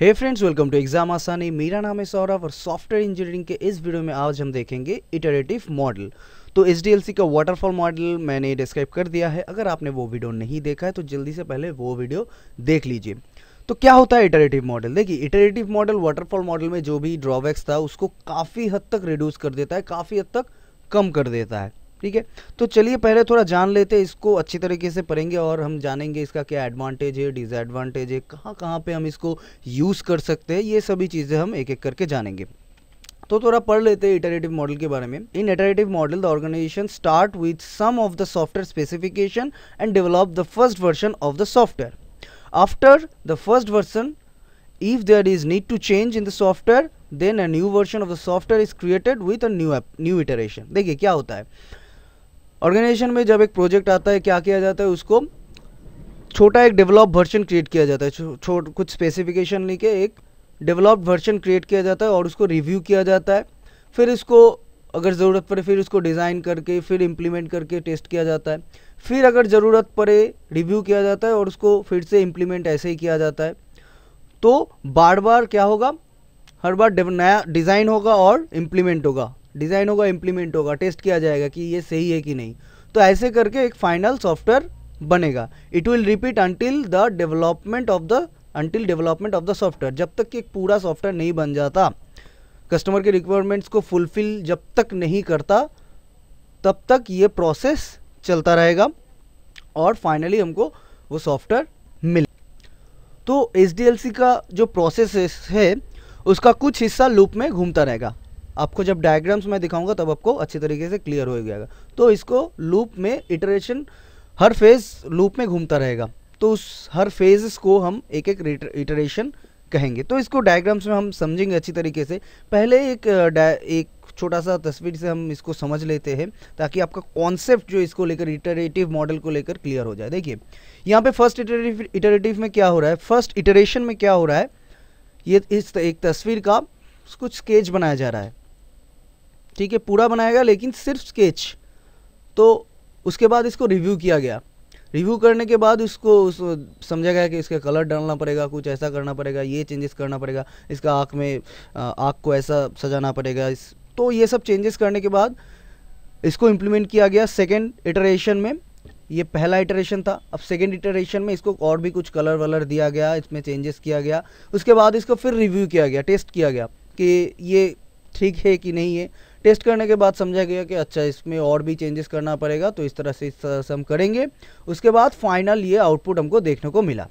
hey friends welcome to exam आसानी मेरा नाम है सौरभ और सॉफ्टवेयर इंजीनियरिंग के इस वीडियो में आज हम देखेंगे इटरेटिव मॉडल तो एच का वाटरफॉल मॉडल मैंने डिस्क्राइब कर दिया है अगर आपने वो वीडियो नहीं देखा है तो जल्दी से पहले वो वीडियो देख लीजिए तो क्या होता है इटरेटिव मॉडल देखिए इटरेटिव मॉडल वाटरफॉल मॉडल में जो भी ड्रॉबैक्स था उसको काफ़ी हद तक रिड्यूस कर देता है काफ़ी हद तक कम कर देता है ठीक है तो चलिए पहले थोड़ा जान लेते हैं इसको अच्छी तरीके से पढ़ेंगे और हम जानेंगे इसका क्या एडवांटेज है डिसएडवांटेज है कहाँ कहाँ पे हम इसको यूज़ कर सकते हैं ये सभी चीज़ें हम एक एक करके जानेंगे तो थोड़ा पढ़ लेते हैं इटरेटिव मॉडल के बारे में in iterative model the organisation start with some of the software specification and develop the first version of the software after the first version if there is need to change in the software then a new version of the software is created with a new new iteration देखिए क्या होता है organisation में जब एक project आता है क्या किया जाता है उसको छोटा एक डेवलप वर्जन क्रिएट किया जाता है छो, कुछ स्पेसिफिकेशन लेके एक डेवलप्ड वर्जन क्रिएट किया जाता है और उसको रिव्यू किया जाता है फिर इसको अगर ज़रूरत पड़े फिर उसको डिज़ाइन करके फिर इम्प्लीमेंट करके टेस्ट किया जाता है फिर अगर ज़रूरत पड़े रिव्यू किया जाता है और उसको फिर से इम्प्लीमेंट ऐसे ही किया जाता है तो बार बार क्या होगा हर बार नया डिज़ाइन होगा और इम्प्लीमेंट होगा डिज़ाइन होगा इम्प्लीमेंट होगा टेस्ट किया जाएगा कि ये सही है कि नहीं तो ऐसे करके एक फाइनल सॉफ्टवेयर बनेगा it will repeat until the development of the until development of the software जब तक कि एक पूरा सॉफ्टवेयर नहीं बन जाता कस्टमर के रिक्वायरमेंट्स को फुलफिल जब तक नहीं करता तब तक ये प्रोसेस चलता रहेगा और फाइनली हमको वो सॉफ्टवेयर मिले तो एच का जो प्रोसेस है उसका कुछ हिस्सा लूप में घूमता रहेगा आपको जब डायग्राम्स मैं दिखाऊंगा तब आपको अच्छी तरीके से क्लियर हो जाएगा तो इसको लूप में इटरेशन हर फेज़ लूप में घूमता रहेगा तो उस हर फेज़ को हम एक एक इटरेशन कहेंगे तो इसको डायग्राम्स में हम समझेंगे अच्छी तरीके से पहले एक एक छोटा सा तस्वीर से हम इसको समझ लेते हैं ताकि आपका कॉन्सेप्ट जो इसको लेकर इटरेटिव मॉडल को लेकर क्लियर हो जाए देखिए यहाँ पे फर्स्ट इटरेटिव इटरेटिव में क्या हो रहा है फर्स्ट इटरेशन में क्या हो रहा है ये इस एक तस्वीर का कुछ स्केच बनाया जा रहा है ठीक है पूरा बनाएगा लेकिन सिर्फ स्केच तो उसके बाद इसको रिव्यू किया गया रिव्यू करने के बाद उसको उस समझा गया कि इसका कलर डालना पड़ेगा कुछ ऐसा करना पड़ेगा ये चेंजेस करना पड़ेगा इसका आँख में आँख को ऐसा सजाना पड़ेगा इस तो ये सब चेंजेस करने के बाद इसको इम्प्लीमेंट किया गया सेकेंड इटरेशन में ये पहला इटरेशन था अब सेकेंड इटरेशन में इसको और भी कुछ कलर वलर दिया गया इसमें चेंजेस किया गया उसके बाद इसको फिर रिव्यू किया गया टेस्ट किया गया कि ये ठीक है कि नहीं है टेस्ट करने के बाद समझा गया कि अच्छा इसमें और भी चेंजेस करना पड़ेगा तो इस तरह से इस तरह से हम करेंगे उसके बाद फाइनल ये आउटपुट हमको देखने को मिला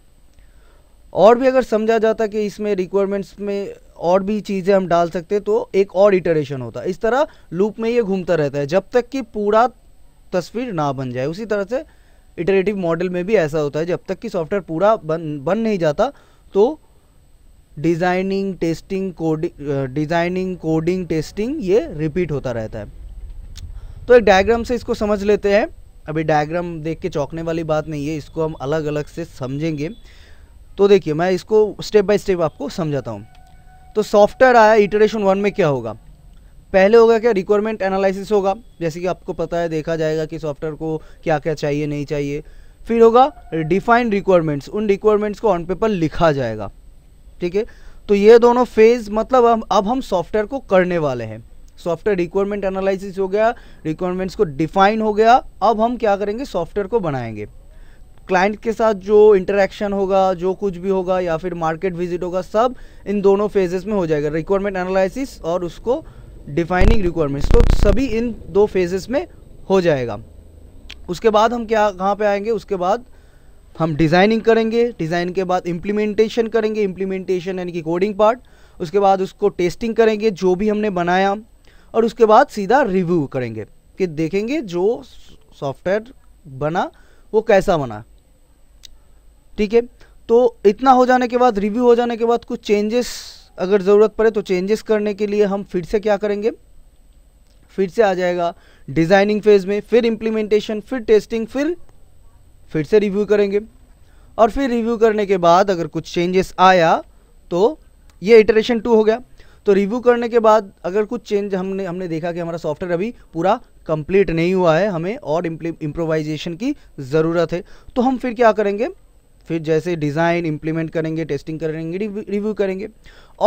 और भी अगर समझा जाता कि इसमें रिक्वायरमेंट्स में और भी चीज़ें हम डाल सकते तो एक और इटरेशन होता इस तरह लूप में ये घूमता रहता है जब तक कि पूरा तस्वीर ना बन जाए उसी तरह से इटरेटिव मॉडल में भी ऐसा होता है जब तक कि सॉफ्टवेयर पूरा बन बन नहीं जाता तो designing testing coding designing coding testing ये रिपीट होता रहता है तो एक डायग्राम से इसको समझ लेते हैं अभी डायग्राम देख के चौंकने वाली बात नहीं है इसको हम अलग अलग से समझेंगे तो देखिए मैं इसको स्टेप बाय स्टेप आपको समझाता हूँ तो सॉफ्टवेयर आया इटरेशन वन में क्या होगा पहले होगा क्या रिक्वायरमेंट एनालिसिस होगा जैसे कि आपको पता है देखा जाएगा कि सॉफ्टवेयर को क्या क्या चाहिए नहीं चाहिए फिर होगा डिफाइंड रिक्वायरमेंट्स उन रिक्वायरमेंट्स को ऑन पेपर लिखा जाएगा ठीक है तो ये दोनों फेज मतलब अब अब हम सॉफ्टवेयर को करने वाले हैं सॉफ्टवेयर रिक्वायरमेंट एनालिसिस हो गया रिक्वायरमेंट्स को डिफाइन हो गया अब हम क्या करेंगे सॉफ्टवेयर को बनाएंगे क्लाइंट के साथ जो इंटरेक्शन होगा जो कुछ भी होगा या फिर मार्केट विजिट होगा सब इन दोनों फेजेस में हो जाएगा रिक्वायरमेंट एनालिसिस और उसको डिफाइनिंग रिक्वायरमेंट्स तो सभी इन दो फेजेस में हो जाएगा उसके बाद हम क्या कहाँ पे आएंगे उसके बाद हम डिज़ाइनिंग करेंगे डिज़ाइन के बाद इम्प्लीमेंटेशन करेंगे इम्प्लीमेंटेशन यानी कि कोडिंग पार्ट उसके बाद उसको टेस्टिंग करेंगे जो भी हमने बनाया और उसके बाद सीधा रिव्यू करेंगे कि देखेंगे जो सॉफ्टवेयर बना वो कैसा बना ठीक है तो इतना हो जाने के बाद रिव्यू हो जाने के बाद कुछ चेंजेस अगर ज़रूरत पड़े तो चेंजेस करने के लिए हम फिर से क्या करेंगे फिर से आ जाएगा डिज़ाइनिंग फेज़ में फिर इम्प्लीमेंटेशन फिर टेस्टिंग फिर फिर से रिव्यू करेंगे और फिर रिव्यू करने के बाद अगर कुछ चेंजेस आया तो ये इटरेशन टू हो गया तो रिव्यू करने के बाद अगर कुछ चेंज हमने हमने देखा कि हमारा सॉफ्टवेयर अभी पूरा कंप्लीट नहीं हुआ है हमें और इम्प्रोवाइजेशन की ज़रूरत है तो हम फिर क्या करेंगे फिर जैसे डिज़ाइन इम्प्लीमेंट करेंगे टेस्टिंग करेंगे रिव्यू करेंगे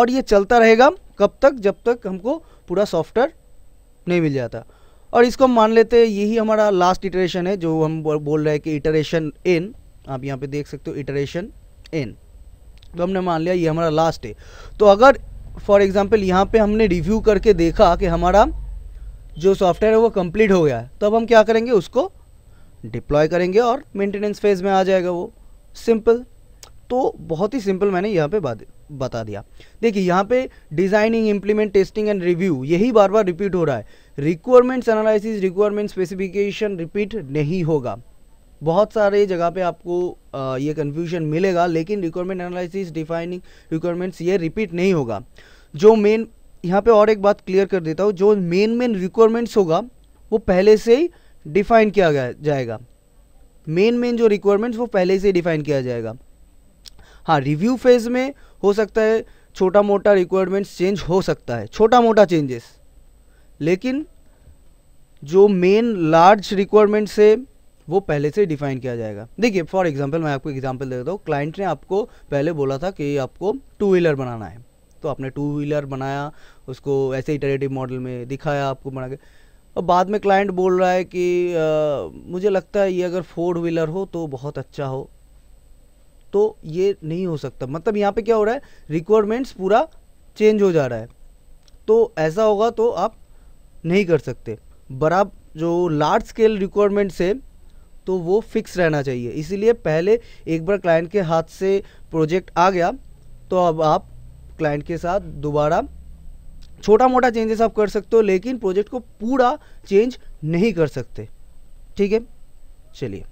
और ये चलता रहेगा कब तक जब तक हमको पूरा सॉफ्टवेयर नहीं मिल जाता और इसको हम मान लेते हैं यही हमारा लास्ट इटरेशन है जो हम बोल रहे हैं कि इटरेशन एन आप यहाँ पे देख सकते हो इटरेशन एन तो हमने मान लिया ये हमारा लास्ट है तो अगर फॉर एग्ज़ाम्पल यहाँ पे हमने रिव्यू करके देखा कि हमारा जो सॉफ्टवेयर है वो कंप्लीट हो गया है तो अब हम क्या करेंगे उसको डिप्लॉय करेंगे और मेंटेनेंस फेज़ में आ जाएगा वो सिंपल तो बहुत ही सिंपल मैंने यहाँ पे बात बता दिया देखिए यहाँ पे designing implement testing and review यही बार बार रिपीट हो रहा है requirements analysis requirement specification repeat नहीं होगा बहुत सारे जगह पे आपको आ, ये कन्फ्यूजन मिलेगा लेकिन रिक्वायरमेंट एनालिसिस डिफाइनिंग रिक्वायरमेंट्स ये रिपीट नहीं होगा जो मेन यहाँ पे और एक बात क्लियर कर देता हूँ जो मेन मेन रिक्वायरमेंट्स होगा वो पहले से ही डिफाइन किया जाएगा मेन मेन जो रिक्वायरमेंट्स वो पहले से ही डिफाइन किया जाएगा हाँ रिव्यू फेज़ में हो सकता है छोटा मोटा रिक्वायरमेंट्स चेंज हो सकता है छोटा मोटा चेंजेस लेकिन जो मेन लार्ज रिक्वायरमेंट्स है वो पहले से डिफाइन किया जाएगा देखिए फॉर एग्जांपल मैं आपको एग्जांपल देता हूँ क्लाइंट ने आपको पहले बोला था कि आपको टू व्हीलर बनाना है तो आपने टू व्हीलर बनाया उसको ऐसे इटरेटिव मॉडल में दिखाया आपको बना के और बाद में क्लाइंट बोल रहा है कि आ, मुझे लगता है ये अगर फोर व्हीलर हो तो बहुत अच्छा हो तो ये नहीं हो सकता मतलब यहाँ पे क्या हो रहा है रिक्वायरमेंट्स पूरा चेंज हो जा रहा है तो ऐसा होगा तो आप नहीं कर सकते बराब जो लार्ज स्केल रिक्वायरमेंट्स है तो वो फिक्स रहना चाहिए इसीलिए पहले एक बार क्लाइंट के हाथ से प्रोजेक्ट आ गया तो अब आप क्लाइंट के साथ दोबारा छोटा मोटा चेंजेस आप कर सकते हो लेकिन प्रोजेक्ट को पूरा चेंज नहीं कर सकते ठीक है चलिए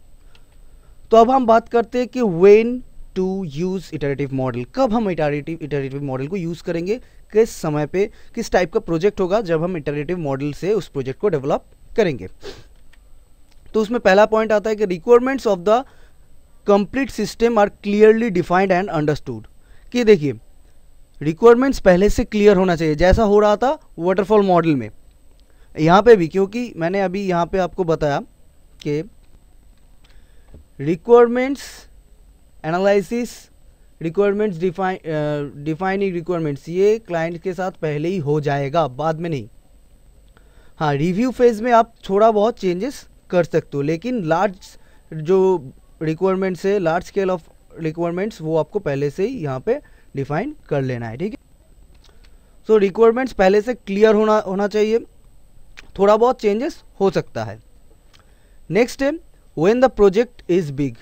तो अब हम बात करते हैं कि when to use iterative model कब हम इटरेटिव इटरेटिव मॉडल को यूज़ करेंगे किस समय पे किस टाइप का प्रोजेक्ट होगा जब हम इटरेटिव मॉडल से उस प्रोजेक्ट को डेवलप करेंगे तो उसमें पहला पॉइंट आता है कि requirements of the complete system are clearly defined and understood कि देखिए रिक्वायरमेंट्स पहले से क्लियर होना चाहिए जैसा हो रहा था वाटरफॉल मॉडल में यहाँ पे भी क्योंकि मैंने अभी यहाँ पे आपको बताया कि requirements analysis requirements define defining requirements ये क्लाइंट के साथ पहले ही हो जाएगा बाद में नहीं हाँ रिव्यू फेज़ में आप थोड़ा बहुत चेंजेस कर सकते हो लेकिन लार्ज जो रिक्वायरमेंट्स है लार्ज स्केल ऑफ रिक्वायरमेंट्स वो आपको पहले से ही यहाँ पे डिफाइन कर लेना है ठीक है सो रिक्वायरमेंट्स पहले से क्लियर होना होना चाहिए थोड़ा बहुत चेंजेस हो सकता है नेक्स्ट है when the project is big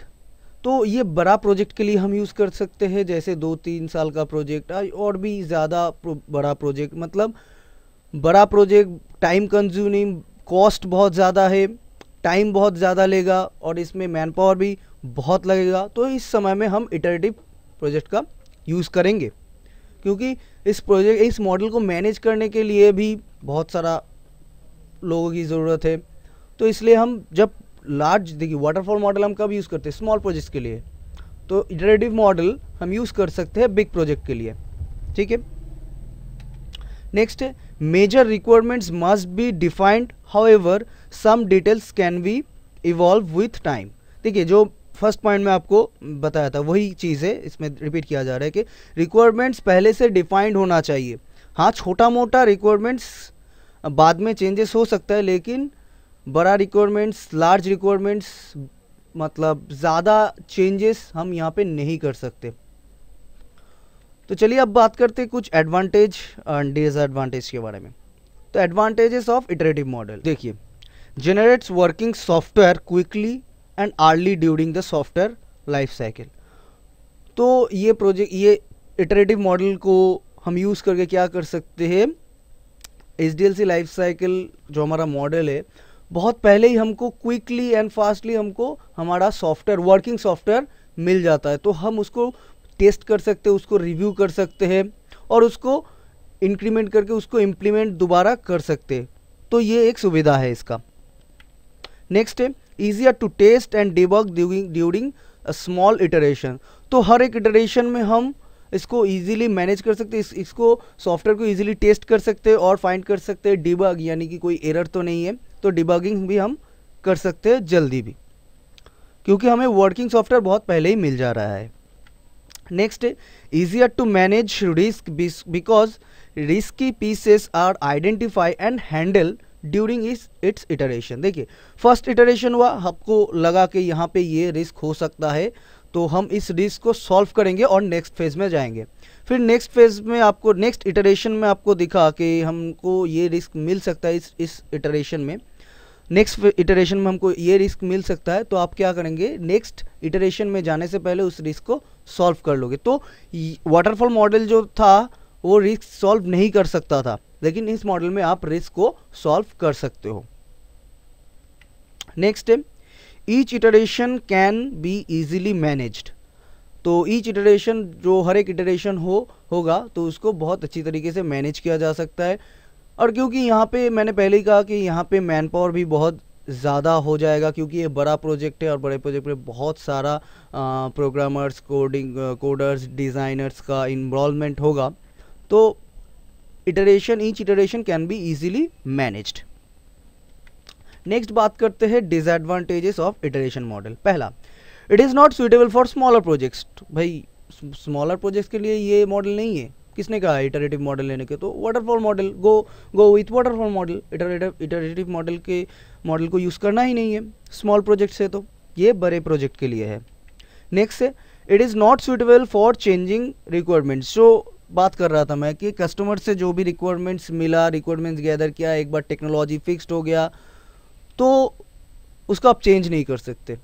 तो ये बड़ा प्रोजेक्ट के लिए हम यूज़ कर सकते हैं जैसे दो तीन साल का प्रोजेक्ट और भी ज़्यादा प्रो, बड़ा प्रोजेक्ट मतलब बड़ा प्रोजेक्ट टाइम कंज्यूमिंग कॉस्ट बहुत ज़्यादा है टाइम बहुत ज़्यादा लेगा और इसमें मैन पावर भी बहुत लगेगा तो इस समय में हम इटरेटिव प्रोजेक्ट का यूज़ करेंगे क्योंकि इस प्रोजेक्ट इस मॉडल को मैनेज करने के लिए भी बहुत सारा लोगों की ज़रूरत है तो इसलिए हम जब लार्ज देखिए वाटरफॉल मॉडल हम कब यूज़ करते हैं स्मॉल प्रोजेक्ट्स के लिए तो इटरेटिव मॉडल हम यूज़ कर सकते हैं बिग प्रोजेक्ट के लिए ठीक है नेक्स्ट है major requirements must be defined however some details can be evolve with time ठीक है जो फर्स्ट पॉइंट में आपको बताया था वही चीज़ है इसमें रिपीट किया जा रहा है कि रिक्वायरमेंट्स पहले से डिफाइंड होना चाहिए हाँ छोटा मोटा रिक्वायरमेंट्स बाद में चेंजेस हो सकता है लेकिन बड़ा रिक्वायरमेंट्स लार्ज रिक्वायरमेंट्स मतलब ज़्यादा चेंजेस हम यहाँ पे नहीं कर सकते तो चलिए अब बात करते हैं कुछ एडवांटेज एंड डिसएडवांटेज के बारे में तो एडवांटेजेस ऑफ इटरेटिव मॉडल देखिए generates working software quickly and early during the software life cycle तो ये प्रोजेक्ट ये इटरेटिव मॉडल को हम यूज़ करके क्या कर सकते हैं H D L C life cycle जो हमारा मॉडल है बहुत पहले ही हमको क्विकली एंड फास्टली हमको हमारा सॉफ्टवेयर वर्किंग सॉफ्टवेयर मिल जाता है तो हम उसको टेस्ट कर सकते हैं उसको रिव्यू कर सकते हैं और उसको इंक्रीमेंट करके उसको इम्प्लीमेंट दोबारा कर सकते हैं तो ये एक सुविधा है इसका नेक्स्ट है easier to test and debug during small iteration तो हर एक इटरेशन में हम इसको इजीली मैनेज कर सकते हैं इस, इसको सॉफ्टवेयर को इजीली टेस्ट कर सकते हैं और फाइंड कर सकते हैं डिबग यानी कि कोई एरर तो नहीं है तो डिबगिंग भी हम कर सकते हैं जल्दी भी क्योंकि हमें वर्किंग सॉफ्टवेयर बहुत पहले ही मिल जा रहा है next easier to manage risk because risk की pieces are identify and handle during इस इट्स इटरेशन देखिए फर्स्ट इटरेशन हुआ आपको लगा कि यहाँ पे ये रिस्क हो सकता है तो हम इस रिस्क को सॉल्व करेंगे और नेक्स्ट फेज़ में जाएंगे फिर नेक्स्ट फेज़ में आपको नेक्स्ट इटरेशन में आपको दिखा कि हमको ये रिस्क मिल सकता है इस इस इटरेशन में नेक्स्ट इटरेशन में हमको ये रिस्क मिल सकता है तो आप क्या करेंगे नेक्स्ट इटरेशन में जाने से पहले उस रिस्क को सॉल्व कर लोगे तो वाटरफॉल मॉडल जो था वो रिस्क सॉल्व नहीं कर सकता था लेकिन इस मॉडल में आप रिस्क को सॉल्व कर सकते हो नेक्स्ट है each iteration can be easily managed तो ईच इटरेशन जो हर एक इटरेशन हो होगा तो उसको बहुत अच्छी तरीके से मैनेज किया जा सकता है और क्योंकि यहाँ पे मैंने पहले ही कहा कि यहाँ पे मैन पावर भी बहुत ज़्यादा हो जाएगा क्योंकि ये बड़ा प्रोजेक्ट है और बड़े प्रोजेक्ट में बहुत सारा प्रोग्रामर्स कोडिंग कोडर्स डिज़ाइनर्स का इन्वॉल्वमेंट होगा तो iteration each iteration can be easily managed next बात करते हैं डिसएडवांटेजेस ऑफ इटरेशन मॉडल पहला it is not suitable for smaller projects भाई स्मॉलर प्रोजेक्ट्स के लिए ये मॉडल नहीं है किसने कहा इटरेटिव मॉडल लेने के तो waterfall model go go with waterfall model iterative iterative model के मॉडल को यूज़ करना ही नहीं है स्मॉल प्रोजेक्ट से तो ये बड़े प्रोजेक्ट के लिए है नेक्स्ट है it is not suitable for changing requirements जो बात कर रहा था मैं कि कस्टमर से जो भी रिक्वायरमेंट्स मिला रिक्वायरमेंट्स गैदर किया एक बार टेक्नोलॉजी फिक्स्ड हो गया तो उसको आप चेंज नहीं कर सकते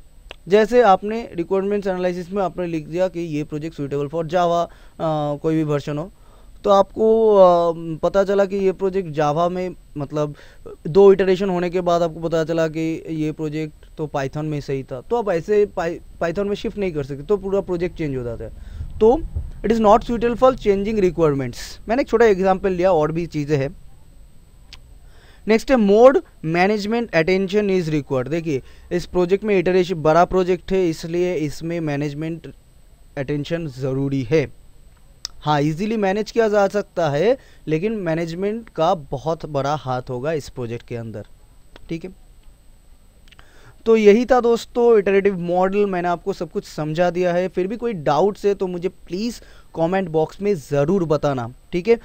जैसे आपने रिक्वायरमेंट्स एनालिसिस में आपने लिख दिया कि ये प्रोजेक्ट सुइटेबल फॉर जावा कोई भी वर्षन हो तो आपको पता चला कि ये प्रोजेक्ट जावा में मतलब दो इटरेशन होने के बाद आपको पता चला कि ये प्रोजेक्ट तो पाइथन में सही था तो आप ऐसे पाइथन में शिफ्ट नहीं कर सकते तो पूरा प्रोजेक्ट चेंज हो जाता है तो it is not suitable for changing requirements मैंने एक छोटा एग्जाम्पल लिया और भी चीज़ें हैं नेक्स्ट है mode management attention is required देखिए इस प्रोजेक्ट में इटरेशन बड़ा प्रोजेक्ट है इसलिए इसमें मैनेजमेंट अटेंशन ज़रूरी है हाँ इजीली मैनेज किया जा सकता है लेकिन मैनेजमेंट का बहुत बड़ा हाथ होगा इस प्रोजेक्ट के अंदर ठीक है तो यही था दोस्तों इटरेटिव मॉडल मैंने आपको सब कुछ समझा दिया है फिर भी कोई डाउट्स है तो मुझे प्लीज़ कमेंट बॉक्स में ज़रूर बताना ठीक है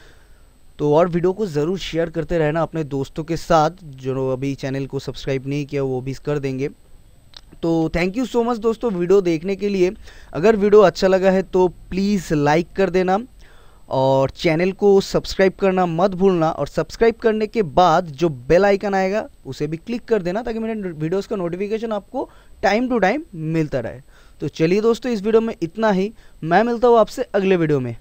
तो और वीडियो को ज़रूर शेयर करते रहना अपने दोस्तों के साथ जो अभी चैनल को सब्सक्राइब नहीं किया वो भी कर देंगे तो थैंक यू सो मच दोस्तों वीडियो देखने के लिए अगर वीडियो अच्छा लगा है तो प्लीज़ लाइक कर देना और चैनल को सब्सक्राइब करना मत भूलना और सब्सक्राइब करने के बाद जो बेल आइकन आएगा उसे भी क्लिक कर देना ताकि मेरे वीडियोस का नोटिफिकेशन आपको टाइम टू टाइम मिलता रहे तो चलिए दोस्तों इस वीडियो में इतना ही मैं मिलता हूँ आपसे अगले वीडियो में